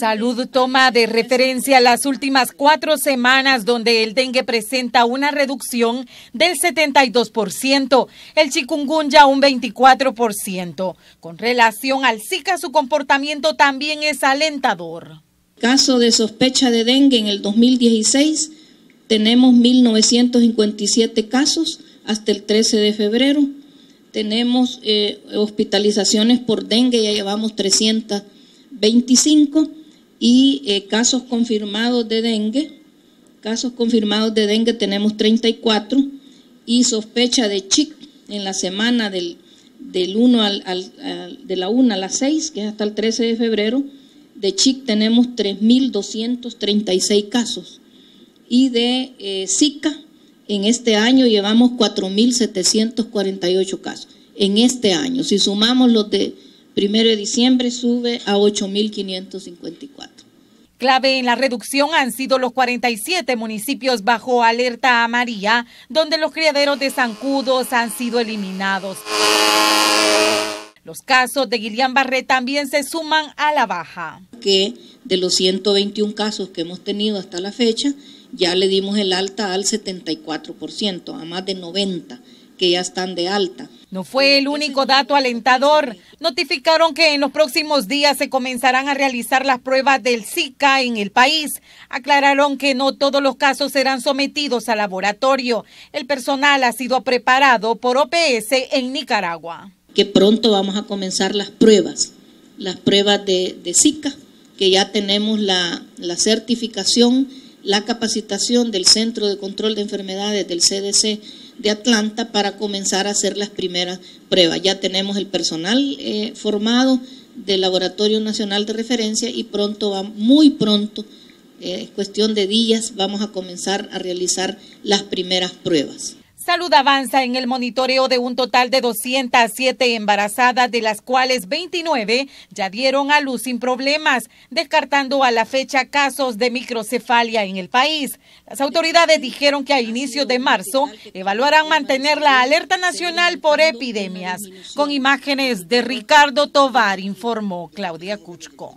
Salud toma de referencia las últimas cuatro semanas donde el dengue presenta una reducción del 72%, el chikungunya un 24%. Con relación al Zika, su comportamiento también es alentador. Caso de sospecha de dengue en el 2016, tenemos 1.957 casos hasta el 13 de febrero. Tenemos eh, hospitalizaciones por dengue, ya llevamos 300 25 y eh, casos confirmados de dengue. Casos confirmados de dengue tenemos 34 y sospecha de CHIC en la semana del, del 1 al, de la 1 a las 6, que es hasta el 13 de febrero. De CHIC tenemos 3.236 casos y de eh, Zika en este año llevamos 4.748 casos. En este año, si sumamos los de primero de diciembre sube a 8.554. Clave en la reducción han sido los 47 municipios bajo alerta amarilla, donde los criaderos de zancudos han sido eliminados. Los casos de Guillain Barré también se suman a la baja. Que de los 121 casos que hemos tenido hasta la fecha, ya le dimos el alta al 74%, a más de 90 que ya están de alta. No fue el único dato alentador. Notificaron que en los próximos días se comenzarán a realizar las pruebas del Zika en el país. Aclararon que no todos los casos serán sometidos a laboratorio. El personal ha sido preparado por OPS en Nicaragua. Que pronto vamos a comenzar las pruebas, las pruebas de, Zika, que ya tenemos la certificación, la capacitación del Centro de Control de Enfermedades del CDC de Atlanta para comenzar a hacer las primeras pruebas. Ya tenemos el personal eh, formado del Laboratorio Nacional de Referencia y pronto, muy pronto, eh, es cuestión de días, vamos a comenzar a realizar las primeras pruebas. Salud avanza en el monitoreo de un total de 207 embarazadas, de las cuales 29 ya dieron a luz sin problemas, descartando a la fecha casos de microcefalia en el país. Las autoridades dijeron que a inicios de marzo evaluarán mantener la alerta nacional por epidemias. Con imágenes de Ricardo Tovar, informó Claudia Cuchco.